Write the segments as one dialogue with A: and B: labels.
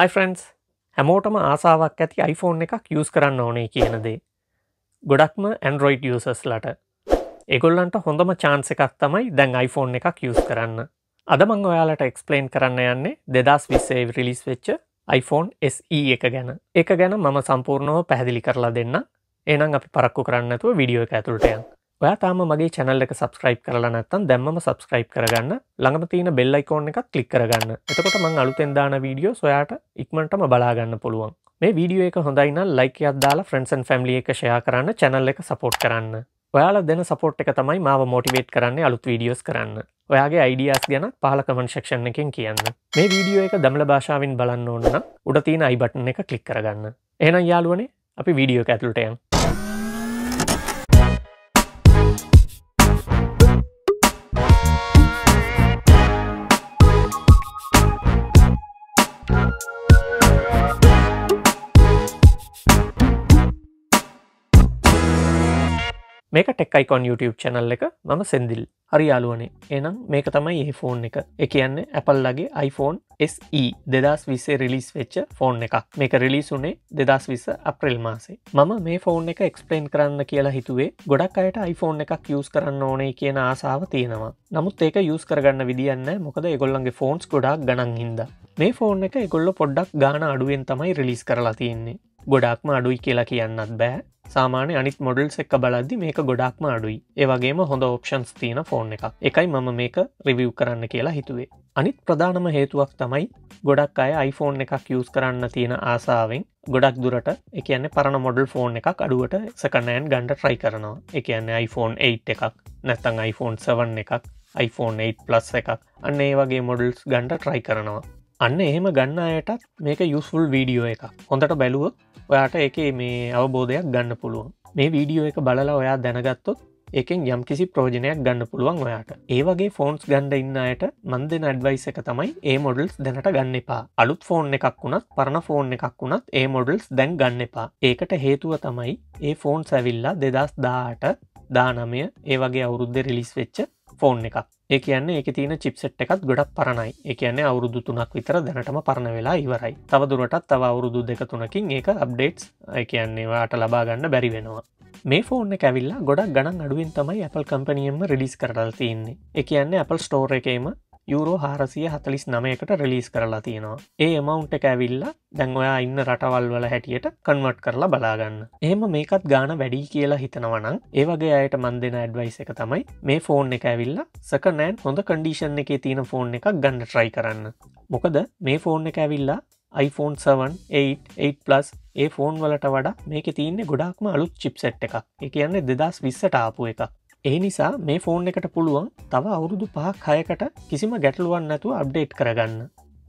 A: හයිෆරන්ස් හැමෝටම ආසාාවක් ඇති iPhoneෆෝන් එකක් යස් කරන්න ඕනේ කියනදේ. ගොඩක්ම ඇන්ඩරොයිඩ් යසස්ලට එගොල්ලන්ට හොඳම චාන්ස එකක් තමයි දැන් iPhoneෆෝන් එකක් යස් කරන්න අදමං ඔයාලට එක්ස්පලේන් කරන්න යන්නේ දෙදස් විස්සේ රිලිස් වෙච්ච iPhoneෆෝන් SE එක ගැන එක ගැන මම සම්පූර්ණව පැහැදිලි කරලා දෙන්න එනම් අපි පරක්කු කරන්නතුව විඩියෝ එක ඇතුළටයන් ඔයා තාම මගේ චැනල් එක සබස්ක්‍රයිප් කරලා නැත්තන් දැම්ම සබස්ක්‍රයිප් කරගන්න ළඟම තියෙන බෙල්ලයිකෝන් එකක් කලික් කරගන්න එතකොට මං අලුතෙන් දාන වීඩියෝ සොයාට ඉක්මටම බලාගන්න පුළුවන් මේ වීඩියෝ එක හොඳයින්න ලයිකයක් දාලා ෆ්‍රන්සන් ෆැම්ලි එක ෂයා කරන්න චැනල් එක සපෝට් කරන්න ඔයාල දෙන සපෝට් එක තමයි මාව මෝටිවේට් කරන්නේ අලුත් වීඩියෝස් කරන්න ඔයාගේ අයිඩියස් ගැන පහල කමන් ශක්ෂණ එකෙන් කියන්න මේ වීඩියෝ එක දමළ භාෂාවෙන් බලන්න ඕන්න උඩ තියෙන අයිබටන එක කලික් කරගන්න එන යාලුවනේ අපි වීඩියෝ ඇතුළටයන් මේක ටෙක්යිකොන් YouTube චැනල් එක මම සෙන්දිල් හරි යාලුවනේ එනම් මේක තමයි ඒ ෆෝන් එක එක කියන්නේ ඇපල්ලගේ iPhone SE දෙදස් විසේ රිලිස් වෙච්ච ෆෝන් එකක් මේක රිලිස් වුනේ දෙදස් විස අප්‍රෙල් මාසේ මම මේ ෆෝන් එක එක්ස්පලේන් කරන්න කියලා හිතුවේ ගොඩක් අයට iPhone එකක් යස් කරන්න ඕනේ කියන ආසාාව තියෙනවා නමුත් ඒක යස් කරගන්න විදින්න මොකද එගොල්ලන්ගේ ෆෝන්ස් ගොඩක් ගණන් හින්ද මේ ෆෝන් එක එකොල්ල පොඩ්ඩක් ගාන අඩුවෙන් තමයි රිලිස් කරලා තියෙන්නේ ගොඩක්ම අඩුයි කියලා කියන්නත් බෑ සාමාන අනිත් මොඩල්ස් එක් බලද්දි මේක ගොඩක්ම අඩුයි ඒවගේම හොඳ ඔප්ෂන්ස් තියන ෆෝන් එකක් එකයි මම මේක රිවව් කරන්න කියලා හිතුවේ අනිත් ප්‍රධානම හේතුවක් තමයි ගොඩක් අය iPhoneෆෝන් එකක් යස් කරන්න තියෙන ආසාාවෙන් ගොඩක් දුරට එකන්න පරණ මොඩල් ෆෝන් එකක් අඩුවට සකනෑන් ගණඩ ට්‍රයි කරනවා එකන්න iPhoneෆෝන් 8 එකක් නැත්තං iPhoneෆෝන් 7 එකක් iPhoneෆෝන් 8 පලස් එකක් අන්න ඒ වගේ මොඩල්ස් ගණඩ ට්‍රයි කරනවා අන්න එහෙම ගන්න අයටත් මේක යුස්ෆුල් වීඩියෝ එක හොඳට බැලුවත් ඔයාට එක මේ අවබෝධයක් ගන්න පුළුවන් මේ වීඩියෝ එක බලලා ඔයා දැනගත්තොත් එකෙන් යම් කිසි ප්‍රෝජනයක් ගන්න පුළුවන් ඔයාට ඒවගේ ෆෝන්ස් ගණඩ ඉන්නයට මන් දෙෙන ඇඩවයිස එක තමයි ඒ මොඩල්ස් දැනට ගන්න එපා අලුත් ෆෝන් එකක් වුණත් පරණ ෆෝන් එකක් වුණත් ඒ මොඩල්ස් දැන් ගන්න එපා ඒකට හේතුව තමයි ඒ ෆෝන් සැවිල්ලා දෙදස් දාට දානමය ඒවගේ අවුරුද්ධ රිලිස් වෙච්ච ෆෝන් එක ඒ කියන්නේ එක තින චිප්සෙට් එකත් ගොඩක් පරණයි ඒ කියන්නේ අවුරුදු තුනක් විතර දැනටම පරණ වෙලා ඉවරයි තව දුරටත් තව අවුරුදු දෙක තුනකින් ඒක අප්ඩේට්ස් කියන්නේවාට ලබාගන්න බැරි වෙනවා මේ ෆෝන කැවිල්ලා ගොඩක් ගණන් අඩුවෙන් තමයි Apple කම්පනියම රිඩිස් කරල් තියන්නේ එක කියන්නේ Apple ස්ටෝර එකේම යුරෝ හාරසිය හතලිස් නමයකට රිලිස් කරලා තියෙනවා ඒ එමවුන්ට කැවිල්ල දැන් ඔයා ඉන්න රටවල් වල හැටියට කන්වට් කරලා බලාගන්න එහෙම මේකත් ගාන වැඩි කියලා හිතනවනම් ඒවගේ අයට මන් දෙෙන ඇඩ්වයිස එක තමයි මේ ෆෝන් එක ඇවිල්ල සකනෑන් හොඳ කන්ඩිෂන් එක තියෙන ෆෝන් එකක් ගන්න ට්‍රයි කරන්න මොකද මේ ෆෝන් එක ඇවිල්ලා iPhone 7 8 ඒ ෆෝන් වලට වඩා මේක තියන්නේ ගොඩක්ම අලුත් චිප්සට් එකක් එක කියන්නේ දෙදස් විස්සට ආපු එකක් ඒ නිසා මේ ෆෝන් එකට පුළුවන් තව අවුරුදු පහක් හයකට කිසිම ගැටලුවන් නැතුව අප්ඩේට් කරගන්න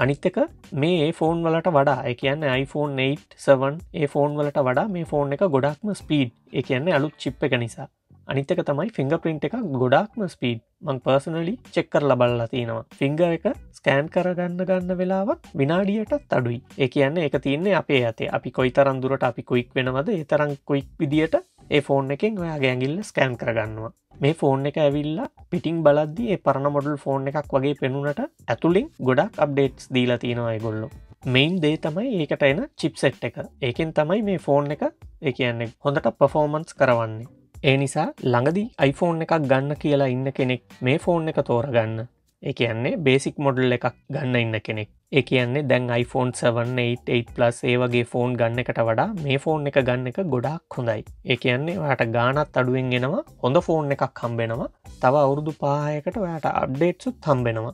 A: අනිත්තක මේ ෆෝන් වලට වඩා එකන්න iPhone 8සවන් ඒ ෆෝන් වලට වඩා මේ ෆෝන් එක ගොඩක්ම ස්පීඩ් එකන්නේ අලුත් චිප් එක නිසා අනිත්තක තමයි ෆිංග පින්ට් එක ගොඩක්ම ස්පීඩ් මං පර්සනලි චෙක්කර ලබල්ලා තියෙනවා ෆිංග එක ස්කෑන් කරගන්න ගන්න වෙලාවත් විනාඩියටත් අඩුයි ඒ කියන්න එක තියන්නේ අපේ ඇතේ අපි කොයි තරන්දුරට අපි කොයික් වෙනවද ඒ තරම් කොයික් විදිට ඒ ෆෝන් එකෙන් ඔයා ගැගිල්ල ස්කෑන් කරගන්නවා මේ ෆෝන් එක ඇවිල්ලා පිටිං බලද්දි ඒ පරණ මොඩල් ෆෝන් එකක් වගේ පෙනුනට ඇතුලින් ගොඩක් අප්ඩේට්ස් දීලා තියෙනවා අයගොල්ලො මෙයින් දේ තමයි ඒකට එන චිප්සෙට් එක ඒකෙන් තමයි මේ ෆෝන් එක ඒ කියන්නේ හොඳට පෆෝමන්ස් කරවන්නේ ඒ නිසා ළඟදි iPhoneෆෝන් එකක් ගන්න කියලා ඉන්න කෙනෙක් මේ ෆෝන් එක තෝරගන්න ඒ කියන්නේ බේසික් මොඩල් එකක් ගන්න ඉන්න කෙනෙක් ඒ කියන්නේ දැන් iPhone 788+ ඒ වගේ ෆෝන් ගන්න එකට වඩා මේ ෆෝන් එක ගන්න එක ගොඩක් හොඳයි ඒ කියන්නේ ට ගානත් අඩුවෙන් එෙනවා හොඳ ෆෝන් එකක් හම්බෙනවා තව අවුරුදු පායකට ඔයාට අප්ඩේට්සුත් හම්බෙනවා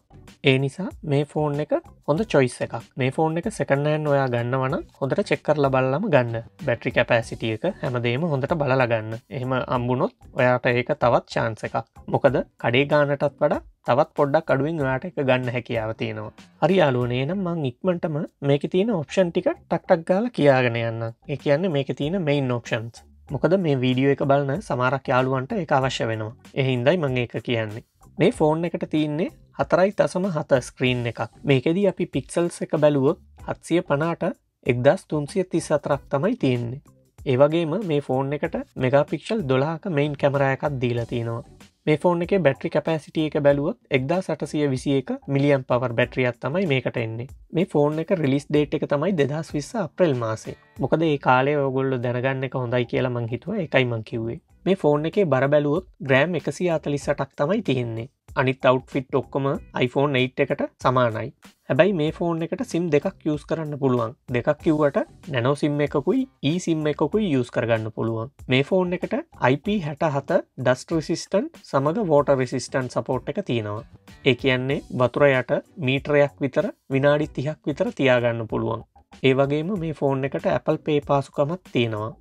A: ඒ නිසා මේ ෆෝන් එක හොඳ චොයිස් එකක් මේ ෆෝන් එක සකන්නෑන් ඔයා ගන්නවන හොඳට චෙක්කරල බල්ලම ගන්න බැට්‍රි කැපෑසිටිය එක හැමදේම හොඳට බලලගන්න එහෙම අම්බුණොත් ඔයාට ඒක තවත් චාන්ස එකක් මොකද කඩේ ගානටත් වඩා තවත් පොඩ්ඩක් අඩුවෙන් ඔයාට එක ගන්න හැකියාව තියෙනවා හරි අලුවනේ නම් මං ඉක්මටම මේක තියෙන ඔප්ෂන් ටික ටක්ටක් ගාල කියාගෙන යන්න ඒ කියන්න මේක තියෙන මෙයින් ඔප්ෂන්ස් මොකද මේ වීඩියෝ එක බලන සමාරක් යාලුවන්ට එක අවශ්‍ය වෙනවා එහින්දයි මං ඒක කියන්නේ මේ ෆෝන් එකට තියන්නේ හතරයි තසම හත ස්ක්‍රීන් එකක් මේකෙදී අපි පික්සල්ස් එක බැලුවොත් හත්සිය පනාට එක්දස් තුන්සිය තිස් අතරක් තමයි තියෙන්නේ ඒවගේම මේ ෆෝන් එකට මෙගාපික්ෂල් දොලාක මෙයින් කැමරය එකක් දීලා තියෙනවා මේ ෆෝන් එක බැට්‍රි කැපෑසිටිය එක බැලුවත් එක්දා සටසිය විසි එක මිලියම් පවර් බැට්‍රියත් තමයි මේකට එන්නේ මේ ෆෝන් එක රිලිස් ඩේට් එක තමයි දෙදස් විස්ස අප්‍රෙල් මාසේ මොකද ඒ කාලේ ඔගොල්ලො දැනගන්න එක හොඳයි කියලා මංහිතුව එකයි මංකිව්වේ මේ ෆෝන් එකේ බර බැලුවොත් ග්‍රෑම් එකසි අතලිස්සටක් තමයි තියෙන්නේ අනිත් අවට්ෆිට් ඔක්කොම iPhone 8 එකට සමානයි හැබැයි මේ ෆෝන් එකට සිම් දෙකක් යස් කරන්න පුළුවන් දෙකක් කිව්වට නැනෝ සිම් එකකුයි ඒ සිම් එකකුයි යස් කරගන්න පුළුවන් මේ ෆෝන් එකට IP හැට හත ඩස්ට රිසිස්ටන් සමඟ වෝට රිසිස්ටන් සපෝට් එක තියෙනවා ඒ කියන්නේ වතුරයට මීටරයක් විතර විනාඩි තිහක් විතර තියාගන්න පුළුවන් ඒවගේම මේ ෆෝන් එකට Apple පේ පාසුකමත් තියෙනවා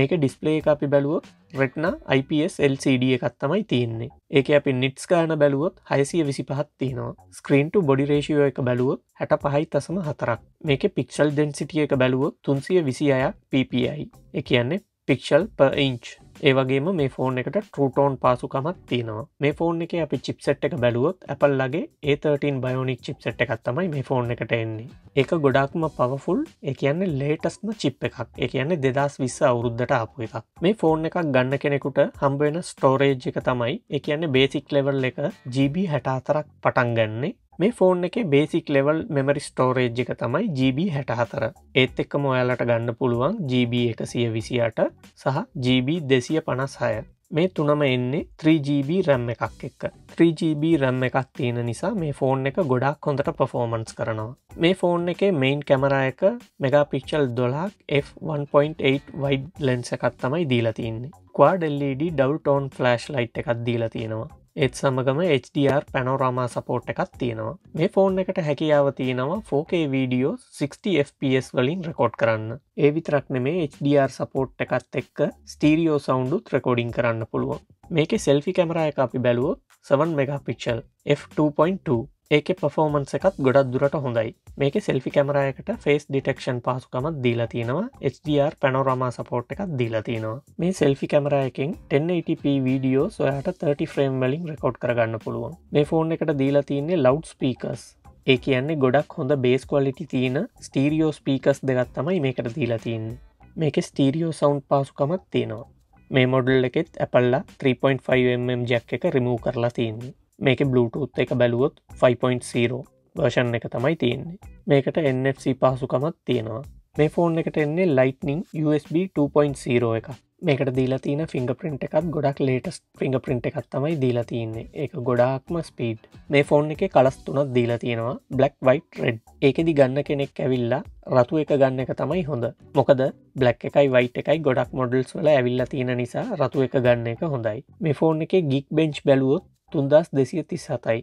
A: මේක ඩිස්පලේ එක අපි බැලුව රෙක්න IPS LCD එකත් තමයි තියන්නේ ඒක අපි නිට්ස් ගාන බැලුවොත් හයසිය විසි පහත් තියෙනවා ස්ක්‍රීන්ටු බොඩි රේෂියෝ එක බැලුවොත් හැට පහයි තසම හතරක් මේක පික්ෂල් දෙන්සිටිය එක බැලුවොත් තුන්සිය විසි අයක් PPI එක කියන්නේ පික්ෂල් ප ඉංච් ඒවගේම මේ ෆෝන් එකට ටටෝන් පාසුකමක් තියෙනවා මේ ෆෝන් එක අපි චිප්සට් එක බැලුවොත් ඇපල් ලගේ ඒතටන් බයෝනික් චිප්සට් එකත් තමයි මේ ෆෝන් එකට එන්නේ ඒක ගොඩාක්ම පවෆුල් එක කියන්නේ ලේටස්ම චිප් එකක් එක කියන්නේ දෙදස් විස්ස අවුරුද්ධට ආපු එකක් මේ ෆෝන් එකක් ගන්න කෙනෙකුට හම්බෙන ස්ටෝරේජ් එක තමයි එක කියන්නේ බේසික් ලෙවල් එක ජීබ හැටාතරක් පටන්ගන්නේ මේ ෆෝන් එක බේසික් ලෙවල් මෙමරි ස්ටෝරේජ් එක තමයි ජB හැට හතර ඒත් එක්ක මොයාලට ගන්න පුළුවන් ජB එකසිය විසියට සහ ජB දෙසිය පනස් හය මේ තුනම එන්නේ 3GB රැම් එකක් එක්ක 3GB රැම් එකක් තියෙන නිසා මේ ෆෝන් එක ගොඩක් හොඳට පෆෝමන්ස් කරනවා මේ ෆෝන් එක මෙයින් කැමරායක මෙගපික්චල් දොලාක් F1.8 වයිඩ් ලෙන්ස එකත් තමයි දීලා තියන්නේ ක්වාඩල්ලඩ ඩවටෝන් ෆලස්් ලයිට් එකක් දීලා තියෙනවා ඒත් සමගම HDR පැනෝරාමා සපෝට් එකක් තියෙනවා මේ ෆෝන් එකට හැකියාව තියෙනවා 4K වීඩියෝ 60fps වලින් රෙකෝඩ් කරන්න ඒ විතරක් නෙමේ HDR සපෝට් එකත් එක්ක ස්ටීරියෝ සවුන්ඩුත් රෙකෝඩින් කරන්න පුළුවන් මේක සෙල්ෆි කැමරා එක අපි බැලුවොත් 7 මෙගපික්ෂල් f2.2 ඒක පෆෝමන්ස එකත් ගොඩක් දුරට හොඳයි මේක සෙල්ි කැමරයකට ෆේස් ඩිටෙක්ෂන් පහසුකමත් දීලා තියෙනවා HDR පැනෝරමා සපෝට් එකක් දීලා තියෙනවා මේ සෙල්ි කැමරයකින් 1080p වීඩියෝ සොයාට 30 ෆ්‍රම් වලින් රෙකෝඩ් කරගන්න පුළුවන් මේ ෆෝන් එකට දීලා තියන්නේ ලවඩ් ස්පීකස් ඒ කියන්නේ ගොඩක් හොඳ බේස් කොලිටි තියෙන ස්ටීරියෝ ස්පීකස් දෙගත් තමයි මේකට දීලා තියන්නේ මේක ස්ටීරියෝ සවන්් පාසුකමත් තියෙනවා මේ මොඩල් එකෙත් ඇපල්ලා 3.5mm ජැක් එක රිමූ කරලා තියන්නේ මේක බ්ලුටූත් එක බැලුවොත් 5.0 වර්ෂන් එක තමයි තියෙන්නේ මේකට NFC පහසුකමත් තියෙනවා මේ ෆෝන් එකට එන්නේ ලයිට්නිං USB 2.0 එක මේකට දීලා තියෙන ෆිංග ප්‍රින්ට් එකත් ගොඩක් ලේටස් ෆිංග ප්‍රින්ට් එකත් තමයි දීලා තියන්නේ එක ගොඩාක්ම ස්පීඩ් මේ ෆෝන් එක කලස් තුනත් දීලා තියෙනවා බ්ලක් වයිට් රෙඩ් ඒකෙදි ගන්න කෙනෙක් ඇවිල්ලා රතු එක ගන්න එක තමයි හොඳ මොකද බ්ලක් එකයි වයිට එකයි ගොඩක් මොඩල්ස් වල ඇවිල්ල තියෙන නිසා රතු එක ගන්න එක හොඳයි මේ ෆෝන් එක ගික් බෙන්ච් බැලුවොත් තුන්දස් දෙසිය තිස් සතයි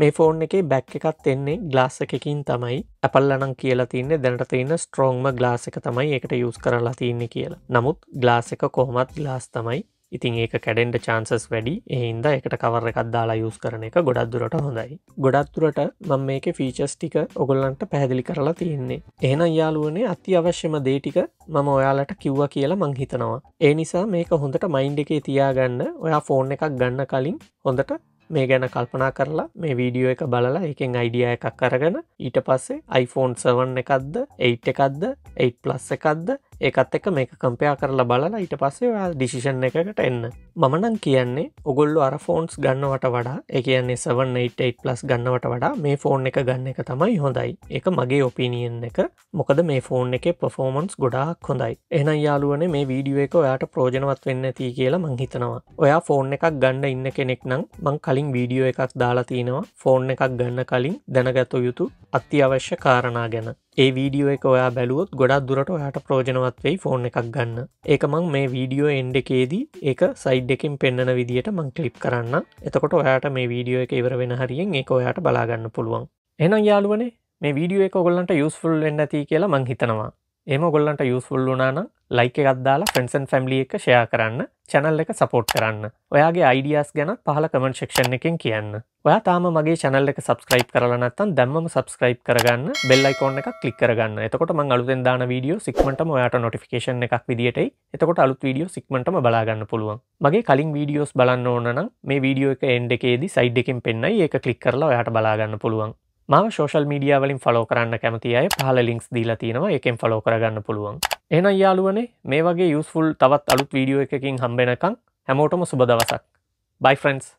A: මේ ෆෝන් එකේ බැක් එකත් එන්නේ ගලාස එකකින් තමයි ඇපල් අනම් කියලා තින්නේ දැනට තින්න ස්ට්‍රෝංම ගලාස එක තමයි එකට යුස් කරලා තින්නේ කියලා නමුත් ගලාස එක කොහොමත් ගලාස් තමයි ඉතින් ඒක කැඩෙන්ට චාන්සස් වැඩි එහින්ද එකට කවර එකක් දාලා යුස් කරන එක ගොඩක්දුරට හොඳයි ගොඩක්තුරට මං මේක ෆීචස් ටික ඔගොල්ලන්ට පැහැදිලි කරලා තියෙන්නේ එහන යාලුවනේ අති අවශ්‍යම දේටික මම ඔයාලට කිව්ව කියලා මං හිතනවා ඒ නිසා මේක හොඳට මයින්් එකේ තියාගන්න ඔයා ෆෝන් එකක් ගන්න කලින් හොඳට මේ ගැන කල්පනා කරලා මේ වීඩියෝ එක බලලා එකෙන් අයිඩිය එකක් කරගෙන ඊට පස්සේ iPhoneෆෝන් සවන් එකක්ද 8 එකක්ද 8 ප්ලස් එකක්ද ඒකත් එක මේක කම්පයා කරලා බලලා ඊට පස්සේ ඩිසිෂන් එකකට එන්න මමනං කියන්නේ ඔගොල්ලු අර ෆෝන්ස් ගන්නවට වඩා ඒ කියන්නේ 788 පලස් ගන්නවට වඩා මේ ෆෝන් එක ගන්න එක තමයි හොඳයි එක මගේ ඔපිනියෙන් එක මොකද මේ ෆෝන් එක පොෆෝමන්ස් ගොඩාක් හොඳයි එන යාලුවන මේ වීඩියුව එක ඔයාට ප්‍රෝජනවත් වෙන්න ති කියලා මංහිතනවා ඔයා ෆෝන් එකක් ගන්න ඉන්න කෙනෙක් නම් මං කලින් වීඩියෝ එකක් දාලා තියෙනවා ෆෝන් එකක් ගන්න කලින් දැනගැත යුතු අත්‍යවශ්‍ය කාරණා ගැන ඒ වීඩියෝ එක ඔයා බැලුවොත් ගොඩක් දුරට ඔයාට ප්‍රෝජනවත් වෙයි ෆෝන් එකක් ගන්න ඒක මං මේ වීඩියෝ එන්ඩ එකේදී ඒක සයිඩ් එකින් පෙන්න්නන විදිහට මං කලිප් කරන්න එතකොට ඔයාට මේ වීඩියෝ එක ඉවර වෙන හරියෙන් ඒක ඔයාට බලාගන්න පුළුවන් එනම් යාලුවනේ මේ වීඩියෝ එක ගොල්ලන්ට යුස්ෆුල් වෙන්න ඇති කියලා මං හිතනවා එම ගොල්ලන්ට යුස්ෆුල් වුනානම් ලයික එකත්දාලා ෆෙන්සන් ෆැම්ලි එක ෂයා කරන්න චැනල් එක සපෝට් කරන්න ඔයාගේ අයිඩියස් ගැන පහල කමෙන්ට් ශක්ෂණ එකෙන් කියන්න ඔයා තාම මගේ චැනල් එක සබස්ක්‍රයිප් කරලනත්තන් දැම්ම සබස්ක්‍රයිප් කරගන්න බෙල්ලයිකෝන් එක කලික් කරගන්න එතකොට මං අලුතෙන් දාන වීඩියෝ සික්මටම ඔයාට නොටිෆිකේෂන් එකක් විදිටයි එතකොට අලුත් වීඩියෝ සික්මටම බලාගන්න පුළුවන් මගේ කලින් වීඩියෝස් බලන්න ඕනනම් මේ වීඩියෝ එක එන්ඩ එකේදි සයිඩ් එකෙන් පෙන්න්නයි ඒ කලික් කරලා ඔයාට බලාගන්න පුළුවන් මම ශෝෂල් මීඩිය වලින් ෆලෝ කරන්න කැමති අය පහල ලිින්ක්ස් දීලා තියෙනවා එකෙන් ෆලෝ කරගන්න පුළුවන් එන යාලුවනේ මේ වගේ යුස්ෆුල් තවත් අලුත් වීඩියෝ එකකින් හම්බෙනකං හැමෝටම සුබදවසක් බයි ෆ්‍රන්ස්